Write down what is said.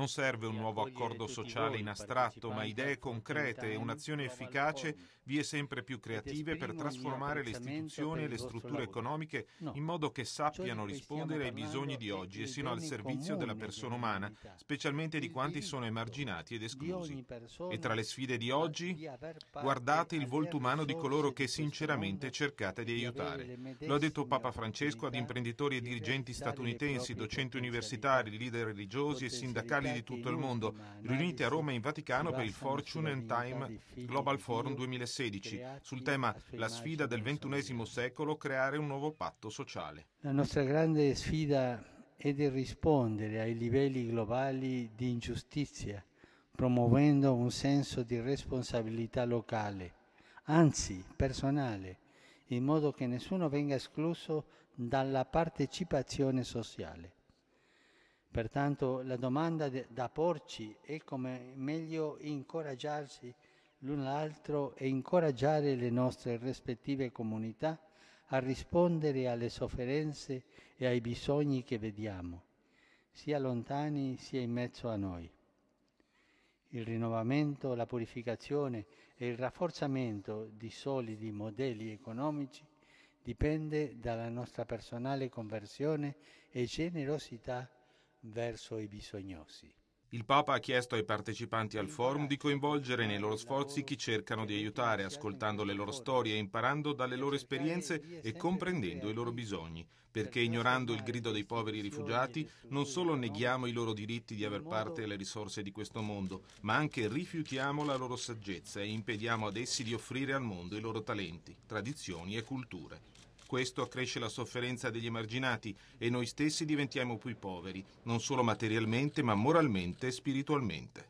Non serve un nuovo accordo sociale in astratto, ma idee concrete e un'azione efficace, vie sempre più creative per trasformare le istituzioni e le strutture economiche in modo che cioè sappiano rispondere ai bisogni di oggi e siano al servizio della persona umana, specialmente di quanti sono emarginati ed esclusi. E tra le sfide di oggi, guardate il volto umano di coloro che sinceramente cercate di aiutare. Lo ha detto Papa Francesco ad imprenditori e dirigenti statunitensi, docenti universitari, leader religiosi e sindacali imprenditori di tutto il mondo, riuniti a Roma e in Vaticano per il Fortune and Time Global Forum 2016 sul tema La sfida del XXI secolo, creare un nuovo patto sociale. La nostra grande sfida è di rispondere ai livelli globali di ingiustizia, promuovendo un senso di responsabilità locale, anzi personale, in modo che nessuno venga escluso dalla partecipazione sociale. Pertanto la domanda da porci è come meglio incoraggiarsi l'un l'altro e incoraggiare le nostre rispettive comunità a rispondere alle sofferenze e ai bisogni che vediamo, sia lontani sia in mezzo a noi. Il rinnovamento, la purificazione e il rafforzamento di solidi modelli economici dipende dalla nostra personale conversione e generosità verso i bisognosi. Il Papa ha chiesto ai partecipanti al forum di coinvolgere nei loro sforzi chi cercano di aiutare, ascoltando le loro storie, imparando dalle loro esperienze e comprendendo i loro bisogni, perché ignorando il grido dei poveri rifugiati non solo neghiamo i loro diritti di aver parte alle risorse di questo mondo, ma anche rifiutiamo la loro saggezza e impediamo ad essi di offrire al mondo i loro talenti, tradizioni e culture. Questo accresce la sofferenza degli emarginati e noi stessi diventiamo più poveri, non solo materialmente ma moralmente e spiritualmente.